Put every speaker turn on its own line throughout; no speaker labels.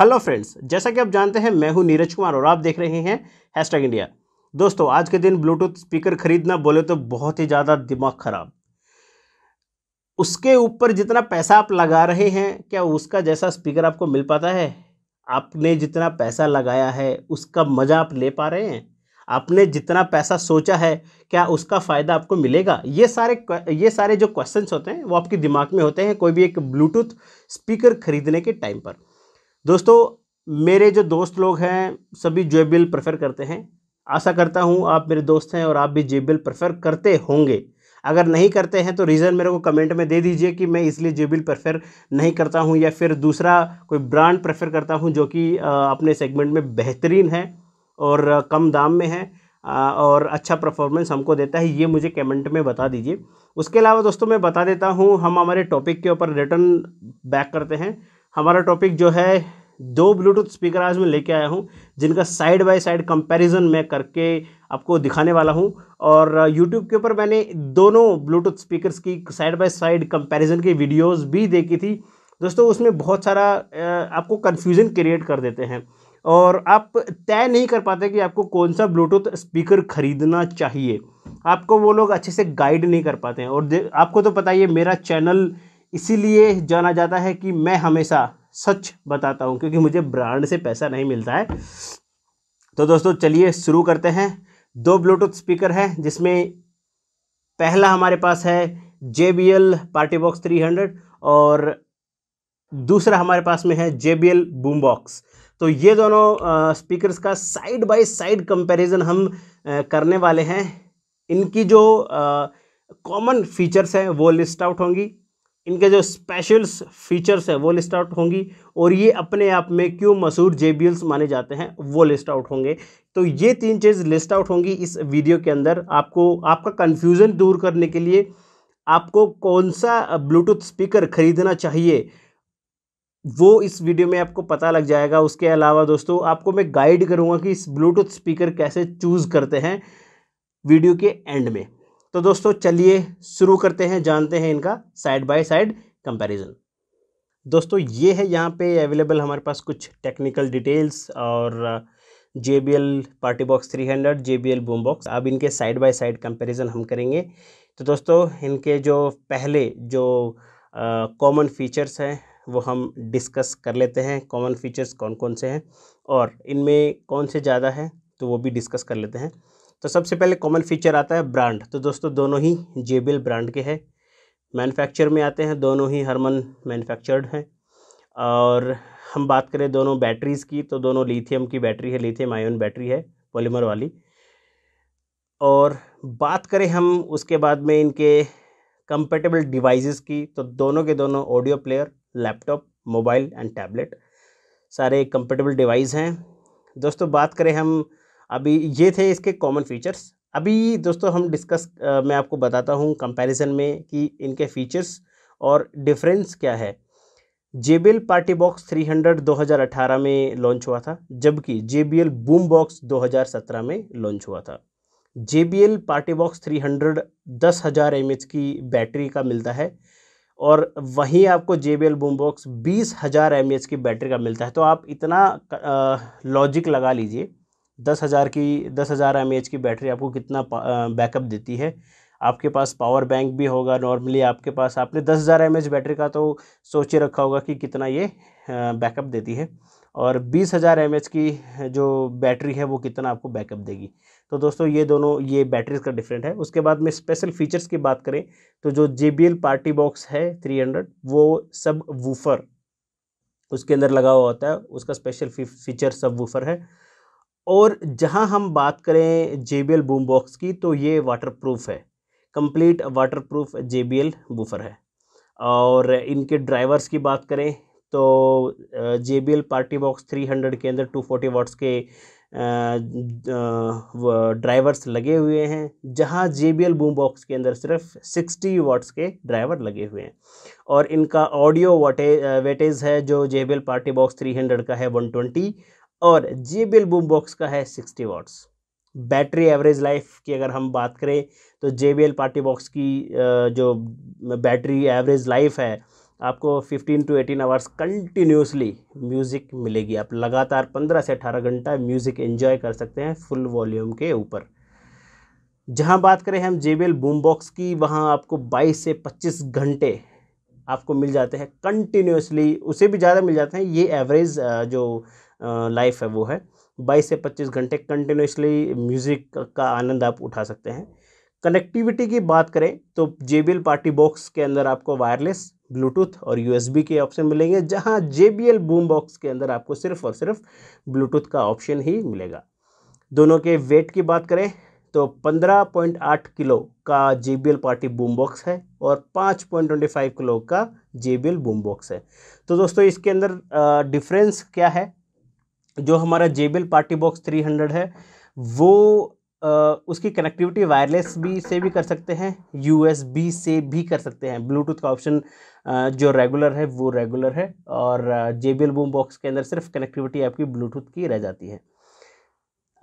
hello friends जैसा कि आप जानते हैं मैं हूं नीरज कुमार और आप देख रहे हैं हैशटैग इंडिया दोस्तों आज के दिन ब्लूटूथ स्पीकर खरीदना बोले तो बहुत ही ज़्यादा दिमाग ख़राब उसके ऊपर जितना पैसा आप लगा रहे हैं क्या उसका जैसा स्पीकर आपको मिल पाता है आपने जितना पैसा लगाया है उसका मज़ा आप ले पा रहे हैं आपने जितना पैसा सोचा है क्या उसका फ़ायदा आपको मिलेगा ये सारे ये सारे जो क्वेश्चंस होते हैं वो आपके दिमाग में होते हैं कोई भी एक ब्लूटूथ स्पीकर खरीदने के टाइम पर दोस्तों मेरे जो दोस्त लोग हैं सभी जे प्रेफर करते हैं आशा करता हूँ आप मेरे दोस्त हैं और आप भी जे प्रेफर करते होंगे अगर नहीं करते हैं तो रीज़न मेरे को कमेंट में दे दीजिए कि मैं इसलिए जेबिल प्रेफर नहीं करता हूँ या फिर दूसरा कोई ब्रांड प्रेफर करता हूँ जो कि अपने सेगमेंट में बेहतरीन है और कम दाम में है और अच्छा परफॉर्मेंस हमको देता है ये मुझे कमेंट में बता दीजिए उसके अलावा दोस्तों मैं बता देता हूँ हम हमारे टॉपिक के ऊपर रिटर्न बैक करते हैं हमारा टॉपिक जो है दो ब्लूटूथ स्पीकर आज मैं लेके आया हूँ जिनका साइड बाय साइड कंपैरिजन मैं करके आपको दिखाने वाला हूँ और यूट्यूब uh, के ऊपर मैंने दोनों ब्लूटूथ स्पीकर्स की साइड बाय साइड कंपैरिजन की वीडियोस भी देखी थी दोस्तों उसमें बहुत सारा uh, आपको कन्फ्यूज़न क्रिएट कर देते हैं और आप तय नहीं कर पाते कि आपको कौन सा ब्लूटूथ स्पीकर ख़रीदना चाहिए आपको वो लोग अच्छे से गाइड नहीं कर पाते हैं और आपको तो पता ही है मेरा चैनल इसीलिए जाना जाता है कि मैं हमेशा सच बताता हूँ क्योंकि मुझे ब्रांड से पैसा नहीं मिलता है तो दोस्तों चलिए शुरू करते हैं दो ब्लूटूथ स्पीकर हैं जिसमें पहला हमारे पास है J B L Party Box three hundred और दूसरा हमारे पास में है J B L boom Box तो ये दोनों स्पीकर्स का साइड बाय साइड कंपैरिजन हम आ, करने वाले हैं इनकी जो कॉमन फीचर्स हैं वो लिस्ट आउट होंगी इनके जो स्पेशल फीचर्स हैं वो लिस्ट आउट होंगी और ये अपने आप में क्यों मशहूर जे माने जाते हैं वो लिस्ट आउट होंगे तो ये तीन चीज़ लिस्ट आउट होंगी इस वीडियो के अंदर आपको आपका कन्फ्यूज़न दूर करने के लिए आपको कौन सा ब्लूटूथ स्पीकर ख़रीदना चाहिए वो इस वीडियो में आपको पता लग जाएगा उसके अलावा दोस्तों आपको मैं गाइड करूँगा कि इस ब्लूटूथ स्पीकर कैसे चूज़ करते हैं वीडियो के एंड में तो दोस्तों चलिए शुरू करते हैं जानते हैं इनका साइड बाय साइड कंपैरिजन दोस्तों ये है यहाँ पे अवेलेबल हमारे पास कुछ टेक्निकल डिटेल्स और J B L Party Box three hundred J B L boom Box अब इनके साइड बाय साइड कंपैरिजन हम करेंगे तो दोस्तों इनके जो पहले जो कॉमन uh, फीचर्स हैं वो हम डिस्कस कर लेते हैं कॉमन फीचर्स कौन कौन से हैं और इनमें कौन से ज़्यादा हैं तो वो भी डिस्कस कर लेते हैं तो सबसे पहले कॉमन फीचर आता है ब्रांड तो दोस्तों दोनों ही जे ब्रांड के हैं मैन्युफैक्चर में आते हैं दोनों ही हरमन मैन्युफैक्चर्ड हैं और हम बात करें दोनों बैटरीज़ की तो दोनों लिथियम की बैटरी है लिथियम आयन बैटरी है पॉलीमर वाली और बात करें हम उसके बाद में इनके कंपेटेबल डिवाइसेस की तो दोनों के दोनों audio player laptop mobile and tablet सारे कंपेटेबल डिवाइस हैं दोस्तों बात करें हम अभी ये थे इसके कॉमन फीचर्स अभी दोस्तों हम डिस्कस मैं आपको बताता हूँ कंपैरिजन में कि इनके फीचर्स और डिफरेंस क्या है जेबीएल पार्टी बॉक्स 300 2018 में लॉन्च हुआ था जबकि जेबीएल बूम बॉक्स 2017 में लॉन्च हुआ था जेबीएल पार्टी बॉक्स 300 दस हज़ार एम की बैटरी का मिलता है और वहीं आपको J B L boom Box बीस हज़ार एम की बैटरी का मिलता है तो आप इतना लॉजिक लगा लीजिए दस हज़ार की दस हज़ार एम की बैटरी आपको कितना बैकअप देती है आपके पास पावर बैंक भी होगा नॉर्मली आपके पास आपने दस हज़ार एम बैटरी का तो सोच ही रखा होगा कि कितना ये बैकअप देती है और बीस हज़ार एम की जो बैटरी है वो कितना आपको बैकअप देगी तो दोस्तों ये दोनों ये बैटरीज का डिफरेंट है उसके बाद में स्पेशल फीचर्स की बात करें तो जो जे पार्टी बॉक्स है थ्री हंड्रेड वो सब वूफर उसके अंदर लगा हुआ होता है उसका स्पेशल फीचर सब वूफर है और जहां हम बात करें J B L boom Box की तो ये वाटरप्रूफ है complete waterproof J B L woofer है और इनके ड्राइवर्स की बात करें तो J B L Party Box three hundred के अंदर टू फोर्टी वाट्स के ड्राइवर्स लगे हुए हैं जहां J B L boom Box के अंदर सिर्फ सिक्सटी वाट्स के ड्राइवर लगे हुए हैं और इनका ऑडियो वाटे वेटेज है जो J B L Party Box three hundred का है वन ट्वेंटी और J B L boom Box का है sixty watts battery average life की अगर हम बात करें तो J B L Party Box की जो बैटरी एवरेज लाइफ है आपको 15 टू 18 आवर्स कंटिन्यूसली म्यूज़िक मिलेगी आप लगातार 15 से 18 घंटा म्यूज़िक एंजॉय कर सकते हैं फुल वॉल्यूम के ऊपर जहां बात करें हम J B L boom Box की वहां आपको 22 से 25 घंटे आपको मिल जाते हैं कंटिन्यूसली उसे भी ज़्यादा मिल जाते हैं ये एवरेज जो लाइफ है वो है बाईस से पच्चीस घंटे कंटिन्यूसली म्यूज़िक का आनंद आप उठा सकते हैं कनेक्टिविटी की बात करें तो जे पार्टी बॉक्स के अंदर आपको वायरलेस ब्लूटूथ और बी के ऑप्शन मिलेंगे जहां जे बूम बॉक्स के अंदर आपको सिर्फ और सिर्फ ब्लूटूथ का ऑप्शन ही मिलेगा दोनों के वेट की बात करें तो 15.8 किलो का जे पार्टी बूम बॉक्स है और 5.25 किलो का जे बूम बॉक्स है तो दोस्तों इसके अंदर डिफरेंस क्या है जो हमारा J Party Box three hundred है वो आ, उसकी कनेक्टिविटी वायरलेस भी से भी कर सकते हैं यूएसबी से भी कर सकते हैं ब्लूटूथ का ऑप्शन जो रेगुलर है वो रेगुलर है और जे बूम बॉक्स के अंदर सिर्फ कनेक्टिविटी आपकी ब्लूटूथ की रह जाती है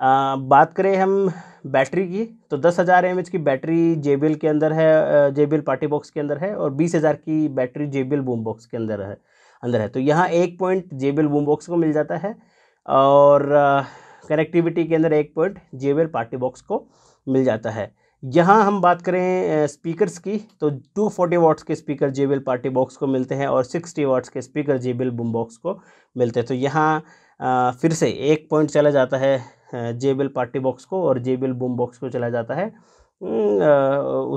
आ, बात करें हम बैटरी की तो दस हज़ार एम की बैटरी जे के अंदर है जे पार्टी बॉक्स के अंदर है और बीस हज़ार की बैटरी जे बूम बॉक्स के अंदर है अंदर है तो यहाँ एक पॉइंट जे बूम बॉक्स को मिल जाता है और कनेक्टिविटी के अंदर एक पॉइंट जेवेर पार्टी बॉक्स को मिल जाता है यहाँ हम बात करें स्पीकर्स की तो 240 फोर्टी वाट्स के स्पीकर जेबेल पार्टी बॉक्स को मिलते हैं और 60 वाट्स के स्पीकर जेबेल बूम बॉक्स को मिलते हैं तो यहाँ फिर से एक पॉइंट चला जाता है जेबेल पार्टी बॉक्स को और जेबेल बूम बॉक्स को चला जाता है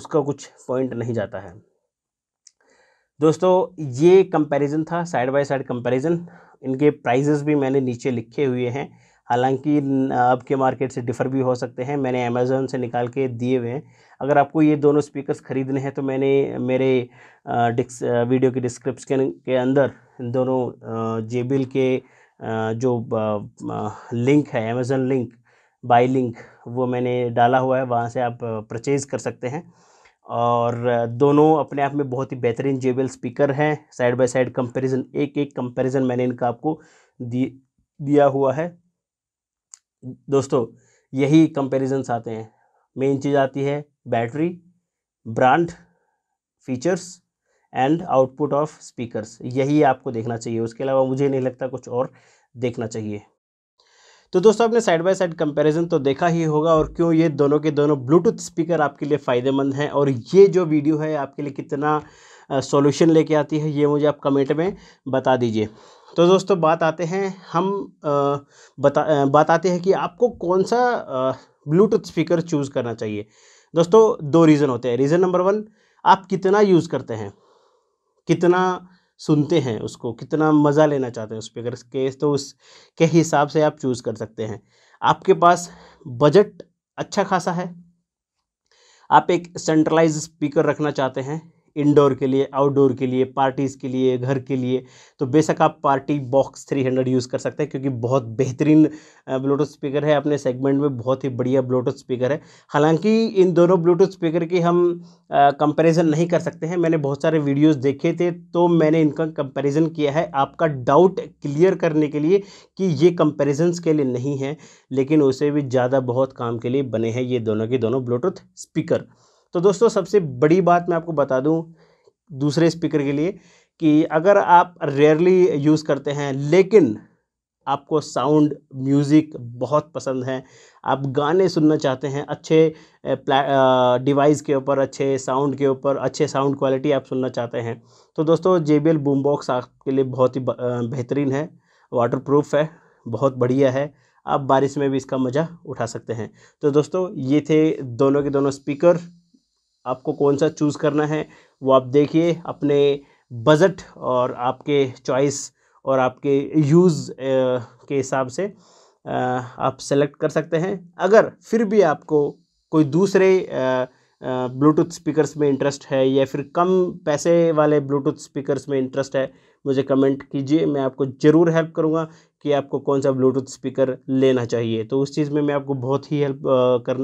उसका कुछ पॉइंट नहीं जाता है दोस्तों ये कंपैरिजन था साइड बाय साइड कंपैरिजन इनके प्राइजेस भी मैंने नीचे लिखे हुए हैं हालांकि अब के मार्केट से डिफ़र भी हो सकते हैं मैंने अमेज़ोन से निकाल के दिए हुए हैं अगर आपको ये दोनों स्पीकर्स ख़रीदने हैं तो मैंने मेरे डिस्क वीडियो के डिस्क्रिप्शन के अंदर दोनों जे के जो लिंक है अमेज़न लिंक बाई लिंक वो मैंने डाला हुआ है वहाँ से आप परचेज़ कर सकते हैं और दोनों अपने आप में बहुत ही बेहतरीन जेबल स्पीकर हैं साइड बाय साइड कंपैरिजन एक एक कंपैरिजन मैंने इनका आपको दी दिया हुआ है दोस्तों यही कंपैरिजन्स आते हैं मेन चीज़ आती है battery brand features and output of speakers यही आपको देखना चाहिए उसके अलावा मुझे नहीं लगता कुछ और देखना चाहिए तो दोस्तों आपने साइड बाय साइड कंपैरिजन तो देखा ही होगा और क्यों ये दोनों के दोनों ब्लूटूथ स्पीकर आपके लिए फ़ायदेमंद हैं और ये जो वीडियो है आपके लिए कितना सॉल्यूशन लेके आती है ये मुझे आप कमेंट में बता दीजिए तो दोस्तों बात आते हैं हम आ, बता बात आते हैं कि आपको कौन सा ब्लूटूथ स्पीकर चूज़ करना चाहिए दोस्तों दो रीज़न होते हैं रीज़न नंबर वन आप कितना यूज़ करते हैं कितना सुनते हैं उसको कितना मज़ा लेना चाहते हैं उस पर अगर केस तो उस के हिसाब से आप चूज़ कर सकते हैं आपके पास बजट अच्छा खासा है आप एक सेंट्रलाइज स्पीकर रखना चाहते हैं इंडोर के लिए आउटडोर के लिए पार्टीज़ के लिए घर के लिए तो बेशक आप पार्टी बॉक्स 300 यूज़ कर सकते हैं क्योंकि बहुत बेहतरीन ब्लूटूथ स्पीकर है अपने सेगमेंट में बहुत ही बढ़िया ब्लूटूथ स्पीकर है हालांकि इन दोनों ब्लूटूथ स्पीकर की हम कंपैरिजन नहीं कर सकते हैं मैंने बहुत सारे वीडियोस देखे थे तो मैंने इनका कंपेरिजन किया है आपका डाउट क्लियर करने के लिए कि ये कंपेरिजन के लिए नहीं है लेकिन उसे भी ज़्यादा बहुत काम के लिए बने हैं ये दोनों के दोनों ब्लूटूथ स्पीकर तो दोस्तों सबसे बड़ी बात मैं आपको बता दूँ दूसरे स्पीकर के लिए कि अगर आप रेयरली यूज़ करते हैं लेकिन आपको साउंड म्यूज़िक बहुत पसंद है आप गाने सुनना चाहते हैं अच्छे डिवाइस के ऊपर अच्छे साउंड के ऊपर अच्छे साउंड क्वालिटी आप सुनना चाहते हैं तो दोस्तों J B L boom box आपके लिए बहुत ही बेहतरीन है वाटर प्रूफ है बहुत बढ़िया है आप बारिश में भी इसका मज़ा उठा सकते हैं तो दोस्तों ये थे दोनों के दोनों स्पीकर आपको कौन सा चूज़ करना है वो आप देखिए अपने बजट और आपके चॉइस और आपके यूज़ के हिसाब से आप सेलेक्ट कर सकते हैं अगर फिर भी आपको कोई दूसरे ब्लूटूथ स्पीकर्स में इंटरेस्ट है या फिर कम पैसे वाले ब्लूटूथ स्पीकर्स में इंटरेस्ट है मुझे कमेंट कीजिए मैं आपको ज़रूर हेल्प करूँगा कि आपको कौन सा ब्लूटूथ स्पीकर लेना चाहिए तो उस चीज़ में मैं आपको बहुत ही हेल्प कर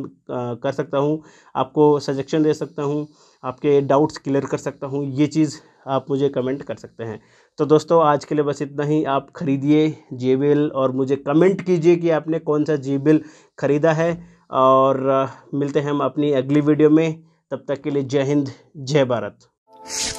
कर सकता हूँ आपको सजेशन दे सकता हूँ आपके डाउट्स क्लियर कर सकता हूँ ये चीज़ आप मुझे कमेंट कर सकते हैं तो दोस्तों आज के लिए बस इतना ही आप ख़रीदिए जे और मुझे कमेंट कीजिए कि आपने कौन सा जे ख़रीदा है और मिलते हैं हम अपनी अगली वीडियो में तब तक के लिए जय हिंद जय भारत